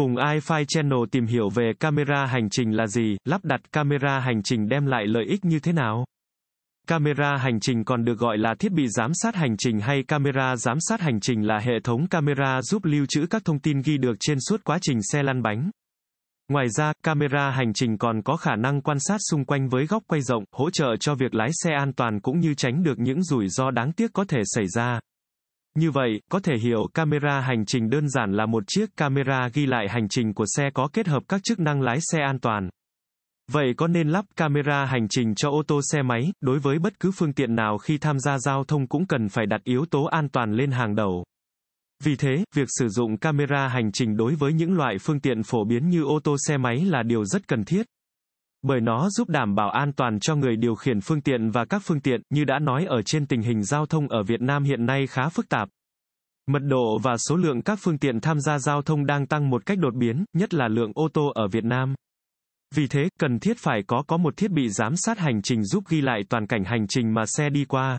Cùng iFi Channel tìm hiểu về camera hành trình là gì, lắp đặt camera hành trình đem lại lợi ích như thế nào. Camera hành trình còn được gọi là thiết bị giám sát hành trình hay camera giám sát hành trình là hệ thống camera giúp lưu trữ các thông tin ghi được trên suốt quá trình xe lăn bánh. Ngoài ra, camera hành trình còn có khả năng quan sát xung quanh với góc quay rộng, hỗ trợ cho việc lái xe an toàn cũng như tránh được những rủi ro đáng tiếc có thể xảy ra. Như vậy, có thể hiểu camera hành trình đơn giản là một chiếc camera ghi lại hành trình của xe có kết hợp các chức năng lái xe an toàn. Vậy có nên lắp camera hành trình cho ô tô xe máy, đối với bất cứ phương tiện nào khi tham gia giao thông cũng cần phải đặt yếu tố an toàn lên hàng đầu. Vì thế, việc sử dụng camera hành trình đối với những loại phương tiện phổ biến như ô tô xe máy là điều rất cần thiết bởi nó giúp đảm bảo an toàn cho người điều khiển phương tiện và các phương tiện, như đã nói ở trên tình hình giao thông ở Việt Nam hiện nay khá phức tạp. Mật độ và số lượng các phương tiện tham gia giao thông đang tăng một cách đột biến, nhất là lượng ô tô ở Việt Nam. Vì thế, cần thiết phải có có một thiết bị giám sát hành trình giúp ghi lại toàn cảnh hành trình mà xe đi qua.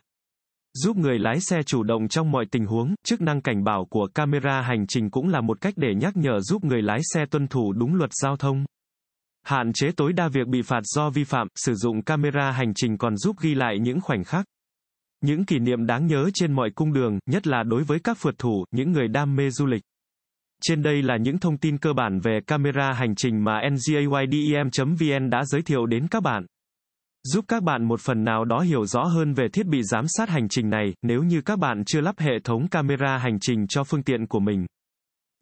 Giúp người lái xe chủ động trong mọi tình huống, chức năng cảnh báo của camera hành trình cũng là một cách để nhắc nhở giúp người lái xe tuân thủ đúng luật giao thông. Hạn chế tối đa việc bị phạt do vi phạm, sử dụng camera hành trình còn giúp ghi lại những khoảnh khắc. Những kỷ niệm đáng nhớ trên mọi cung đường, nhất là đối với các phượt thủ, những người đam mê du lịch. Trên đây là những thông tin cơ bản về camera hành trình mà ngaydem.vn e đã giới thiệu đến các bạn. Giúp các bạn một phần nào đó hiểu rõ hơn về thiết bị giám sát hành trình này, nếu như các bạn chưa lắp hệ thống camera hành trình cho phương tiện của mình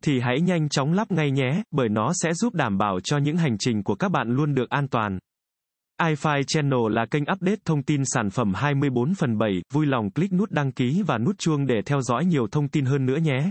thì hãy nhanh chóng lắp ngay nhé, bởi nó sẽ giúp đảm bảo cho những hành trình của các bạn luôn được an toàn. iFi Channel là kênh update thông tin sản phẩm 24 phần 7, vui lòng click nút đăng ký và nút chuông để theo dõi nhiều thông tin hơn nữa nhé.